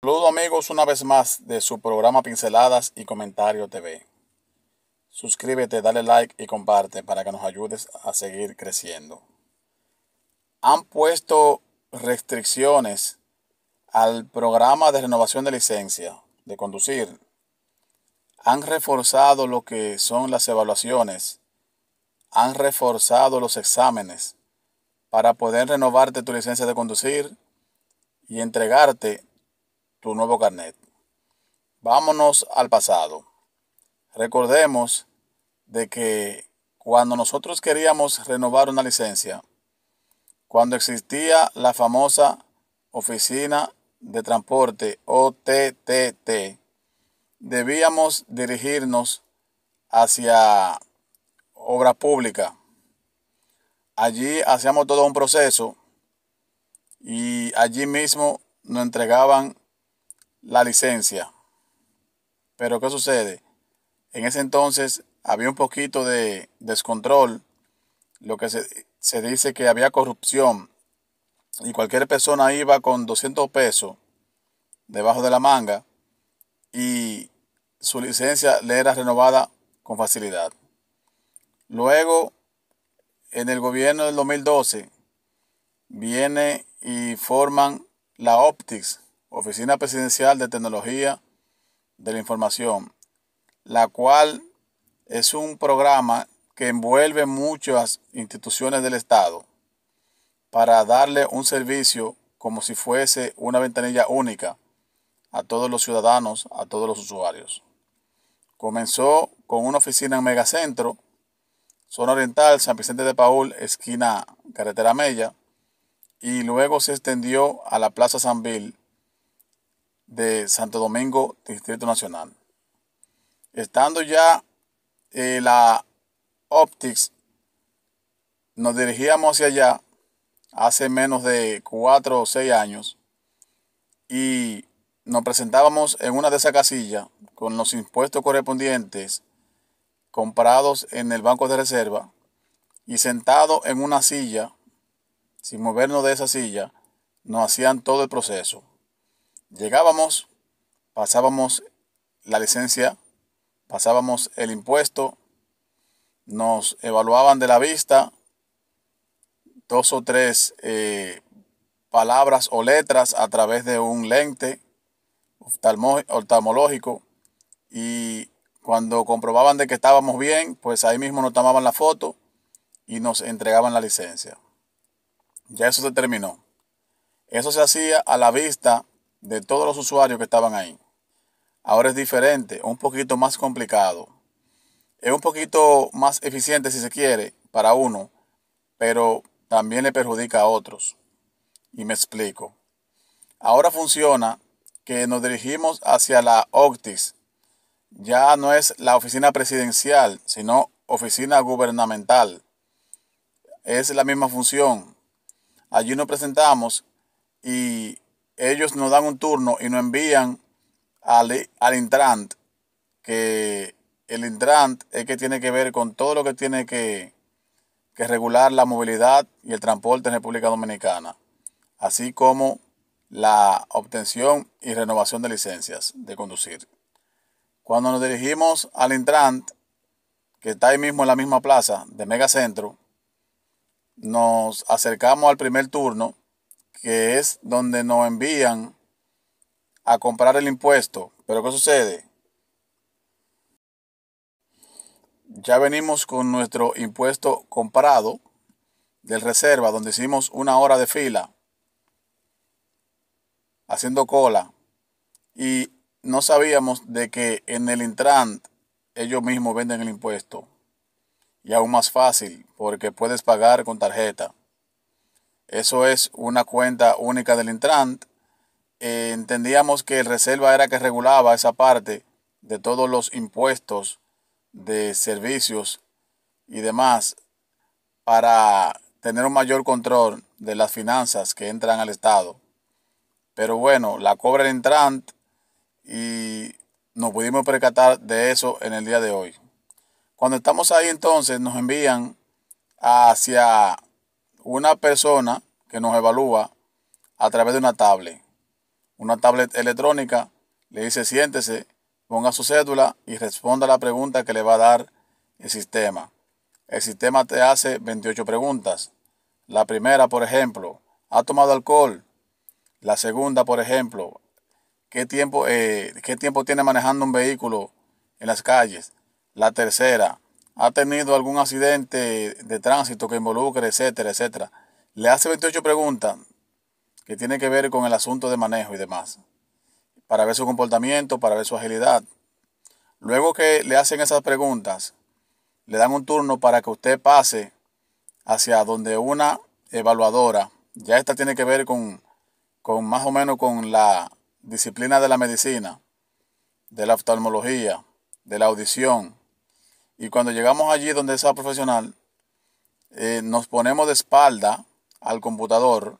Saludos amigos una vez más de su programa Pinceladas y Comentario TV. Suscríbete, dale like y comparte para que nos ayudes a seguir creciendo. Han puesto restricciones al programa de renovación de licencia de conducir. Han reforzado lo que son las evaluaciones. Han reforzado los exámenes para poder renovarte tu licencia de conducir y entregarte nuevo carnet. Vámonos al pasado. Recordemos de que cuando nosotros queríamos renovar una licencia, cuando existía la famosa Oficina de Transporte OTTT, debíamos dirigirnos hacia obra pública. Allí hacíamos todo un proceso y allí mismo nos entregaban la licencia. Pero ¿qué sucede? En ese entonces había un poquito de descontrol, lo que se, se dice que había corrupción y cualquier persona iba con 200 pesos debajo de la manga y su licencia le era renovada con facilidad. Luego, en el gobierno del 2012, viene y forman la Optics, Oficina Presidencial de Tecnología de la Información, la cual es un programa que envuelve muchas instituciones del Estado para darle un servicio como si fuese una ventanilla única a todos los ciudadanos, a todos los usuarios. Comenzó con una oficina en Megacentro, zona oriental, San Vicente de Paul, esquina Carretera Mella, y luego se extendió a la Plaza San Bill, de Santo Domingo, Distrito Nacional. Estando ya en eh, la Optics, nos dirigíamos hacia allá hace menos de cuatro o seis años y nos presentábamos en una de esas casillas con los impuestos correspondientes comprados en el banco de reserva y sentado en una silla, sin movernos de esa silla, nos hacían todo el proceso. Llegábamos, pasábamos la licencia, pasábamos el impuesto, nos evaluaban de la vista dos o tres eh, palabras o letras a través de un lente oftalmológico y cuando comprobaban de que estábamos bien, pues ahí mismo nos tomaban la foto y nos entregaban la licencia. Ya eso se terminó. Eso se hacía a la vista de todos los usuarios que estaban ahí. Ahora es diferente, un poquito más complicado. Es un poquito más eficiente si se quiere para uno, pero también le perjudica a otros. Y me explico. Ahora funciona que nos dirigimos hacia la OCTIS. Ya no es la oficina presidencial, sino oficina gubernamental. Es la misma función. Allí nos presentamos y ellos nos dan un turno y nos envían al, al Intrant, que el Intrant es que tiene que ver con todo lo que tiene que, que regular la movilidad y el transporte en República Dominicana, así como la obtención y renovación de licencias de conducir. Cuando nos dirigimos al Intrant, que está ahí mismo en la misma plaza de Megacentro, nos acercamos al primer turno que es donde nos envían a comprar el impuesto. Pero ¿qué sucede? Ya venimos con nuestro impuesto comprado del reserva, donde hicimos una hora de fila, haciendo cola. Y no sabíamos de que en el Intran ellos mismos venden el impuesto. Y aún más fácil, porque puedes pagar con tarjeta. Eso es una cuenta única del Intrant. Eh, entendíamos que el reserva era que regulaba esa parte de todos los impuestos de servicios y demás para tener un mayor control de las finanzas que entran al Estado. Pero bueno, la cobra el Intrant y nos pudimos percatar de eso en el día de hoy. Cuando estamos ahí entonces nos envían hacia una persona que nos evalúa a través de una tablet. Una tablet electrónica le dice siéntese, ponga su cédula y responda la pregunta que le va a dar el sistema. El sistema te hace 28 preguntas. La primera, por ejemplo, ¿ha tomado alcohol? La segunda, por ejemplo, ¿qué tiempo, eh, ¿qué tiempo tiene manejando un vehículo en las calles? La tercera, ha tenido algún accidente de tránsito que involucre, etcétera, etcétera. Le hace 28 preguntas que tienen que ver con el asunto de manejo y demás, para ver su comportamiento, para ver su agilidad. Luego que le hacen esas preguntas, le dan un turno para que usted pase hacia donde una evaluadora, ya esta tiene que ver con, con más o menos con la disciplina de la medicina, de la oftalmología, de la audición, y cuando llegamos allí donde esa profesional, eh, nos ponemos de espalda al computador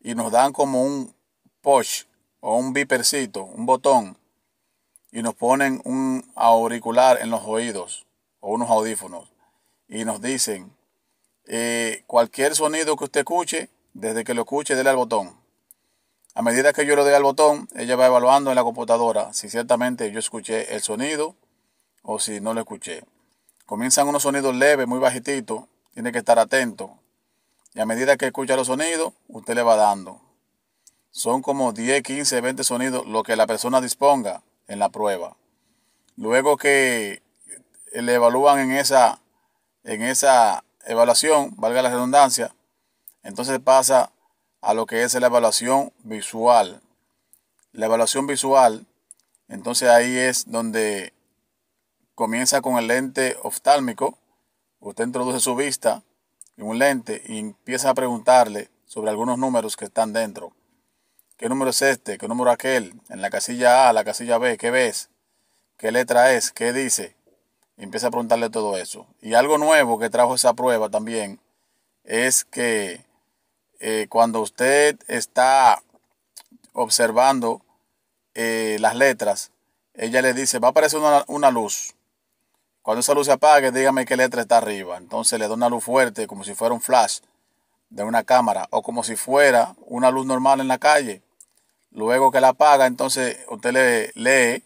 y nos dan como un push o un vipercito, un botón, y nos ponen un auricular en los oídos o unos audífonos y nos dicen, eh, cualquier sonido que usted escuche, desde que lo escuche, déle al botón. A medida que yo lo dé al botón, ella va evaluando en la computadora si ciertamente yo escuché el sonido o si no lo escuché. Comienzan unos sonidos leves, muy bajititos. Tiene que estar atento. Y a medida que escucha los sonidos, usted le va dando. Son como 10, 15, 20 sonidos lo que la persona disponga en la prueba. Luego que eh, le evalúan en esa, en esa evaluación, valga la redundancia, entonces pasa a lo que es la evaluación visual. La evaluación visual, entonces ahí es donde comienza con el lente oftálmico. Usted introduce su vista en un lente y empieza a preguntarle sobre algunos números que están dentro. ¿Qué número es este? ¿Qué número aquel? En la casilla A, la casilla B, ¿qué ves? ¿Qué letra es? ¿Qué dice? empieza a preguntarle todo eso. Y algo nuevo que trajo esa prueba también es que eh, cuando usted está observando eh, las letras, ella le dice, va a aparecer una, una luz. Cuando esa luz se apague, dígame qué letra está arriba. Entonces le da una luz fuerte, como si fuera un flash de una cámara o como si fuera una luz normal en la calle. Luego que la apaga, entonces usted le lee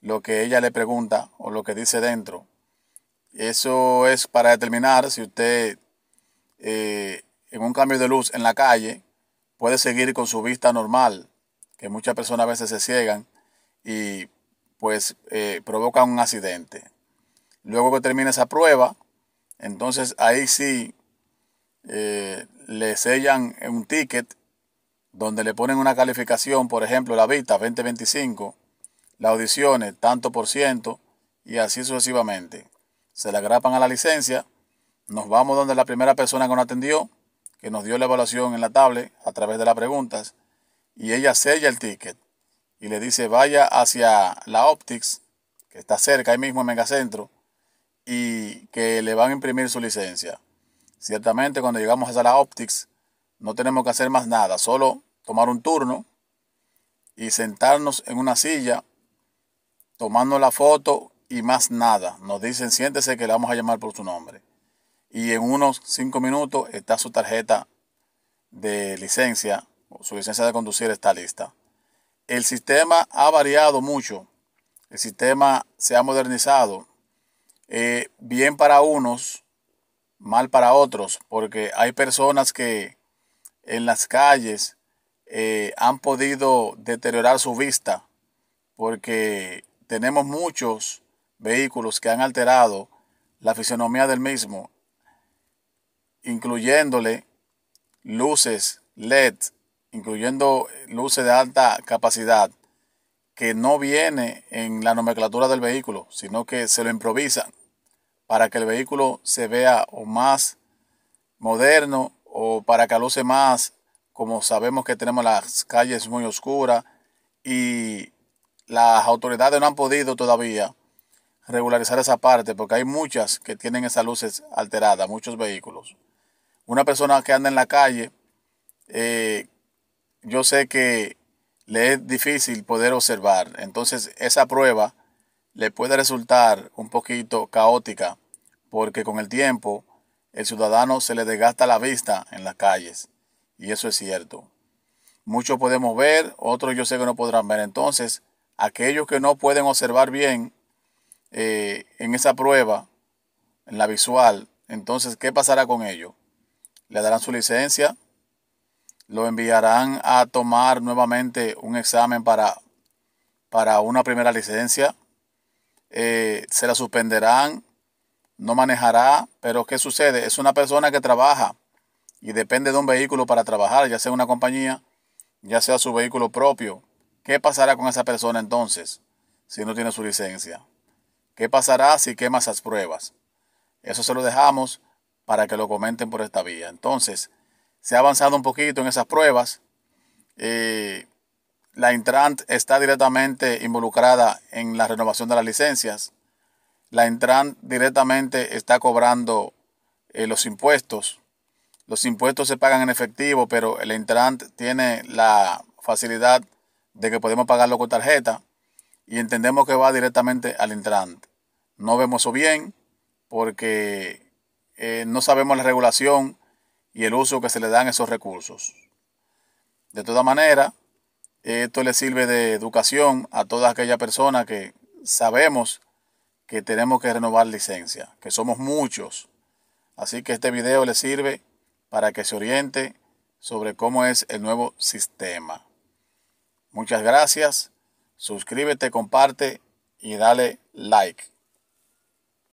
lo que ella le pregunta o lo que dice dentro. Eso es para determinar si usted eh, en un cambio de luz en la calle puede seguir con su vista normal, que muchas personas a veces se ciegan y pues eh, provocan un accidente. Luego que termina esa prueba, entonces ahí sí eh, le sellan un ticket donde le ponen una calificación, por ejemplo, la vista 2025, 25 las audiciones tanto por ciento y así sucesivamente. Se la grapan a la licencia, nos vamos donde la primera persona que nos atendió, que nos dio la evaluación en la tablet a través de las preguntas, y ella sella el ticket y le dice vaya hacia la Optics, que está cerca ahí mismo en Megacentro, y que le van a imprimir su licencia. Ciertamente cuando llegamos a la Optics no tenemos que hacer más nada, solo tomar un turno y sentarnos en una silla tomando la foto y más nada. Nos dicen siéntese que le vamos a llamar por su nombre. Y en unos cinco minutos está su tarjeta de licencia, o su licencia de conducir está lista. El sistema ha variado mucho, el sistema se ha modernizado, eh, bien para unos, mal para otros, porque hay personas que en las calles eh, han podido deteriorar su vista, porque tenemos muchos vehículos que han alterado la fisonomía del mismo, incluyéndole luces LED, incluyendo luces de alta capacidad, que no viene en la nomenclatura del vehículo, sino que se lo improvisan para que el vehículo se vea o más moderno o para que luce más, como sabemos que tenemos las calles muy oscuras y las autoridades no han podido todavía regularizar esa parte porque hay muchas que tienen esas luces alteradas, muchos vehículos. Una persona que anda en la calle, eh, yo sé que le es difícil poder observar. Entonces esa prueba le puede resultar un poquito caótica porque con el tiempo el ciudadano se le desgasta la vista en las calles. Y eso es cierto. Muchos podemos ver, otros yo sé que no podrán ver. Entonces, aquellos que no pueden observar bien eh, en esa prueba, en la visual, entonces, ¿qué pasará con ellos? ¿Le darán su licencia? lo enviarán a tomar nuevamente un examen para, para una primera licencia. Eh, se la suspenderán, no manejará, pero ¿qué sucede? Es una persona que trabaja y depende de un vehículo para trabajar, ya sea una compañía, ya sea su vehículo propio. ¿Qué pasará con esa persona entonces si no tiene su licencia? ¿Qué pasará si quema esas pruebas? Eso se lo dejamos para que lo comenten por esta vía. Entonces, se ha avanzado un poquito en esas pruebas. Eh, la Intrant está directamente involucrada en la renovación de las licencias. La Intrant directamente está cobrando eh, los impuestos. Los impuestos se pagan en efectivo, pero la Intrant tiene la facilidad de que podemos pagarlo con tarjeta y entendemos que va directamente al Intrant. No vemos eso bien porque eh, no sabemos la regulación y el uso que se le dan esos recursos. De toda manera, esto le sirve de educación a toda aquellas personas que sabemos que tenemos que renovar licencia, que somos muchos. Así que este video le sirve para que se oriente sobre cómo es el nuevo sistema. Muchas gracias. Suscríbete, comparte y dale like.